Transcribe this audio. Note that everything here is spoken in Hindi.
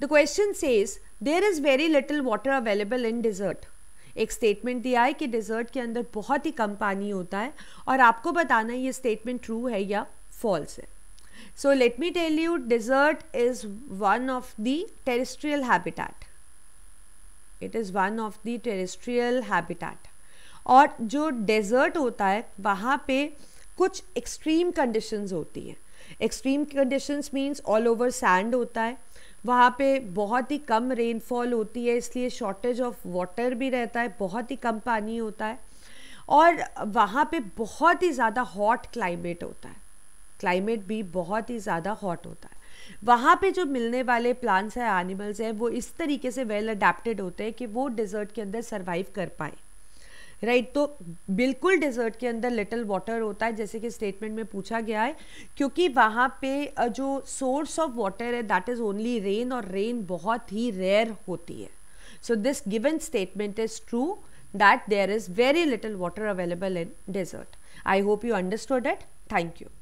The question says there is very little water available in dessert. एक स्टेटमेंट दिया है कि डिज़र्ट के अंदर बहुत ही कम पानी होता है और आपको बताना है ये स्टेटमेंट ट्रू है या फॉल्स है so let me tell you desert is one of the terrestrial habitat it is one of the terrestrial habitat और जो डेजर्ट होता है वहाँ पे कुछ एक्सट्रीम कंडीशंस होती हैं extreme conditions means all over sand होता है वहाँ पे बहुत ही कम रेनफॉल होती है इसलिए शॉर्टेज ऑफ वाटर भी रहता है बहुत ही कम पानी होता है और वहाँ पे बहुत ही ज़्यादा हॉट क्लाइमेट होता है क्लाइमेट भी बहुत ही ज़्यादा हॉट होता है वहाँ पे जो मिलने वाले प्लांट्स हैं एनिमल्स हैं वो इस तरीके से वेल well अडेप्टेड होते हैं कि वो डिज़र्ट के अंदर सर्वाइव कर पाएँ राइट तो बिल्कुल डेजर्ट के अंदर लिटिल वाटर होता है जैसे कि स्टेटमेंट में पूछा गया है क्योंकि वहाँ पे जो सोर्स ऑफ वाटर है दैट इज़ ओनली रेन और रेन बहुत ही रेयर होती है so this given statement is true that there is very little water available in desert I hope you understood it. Thank you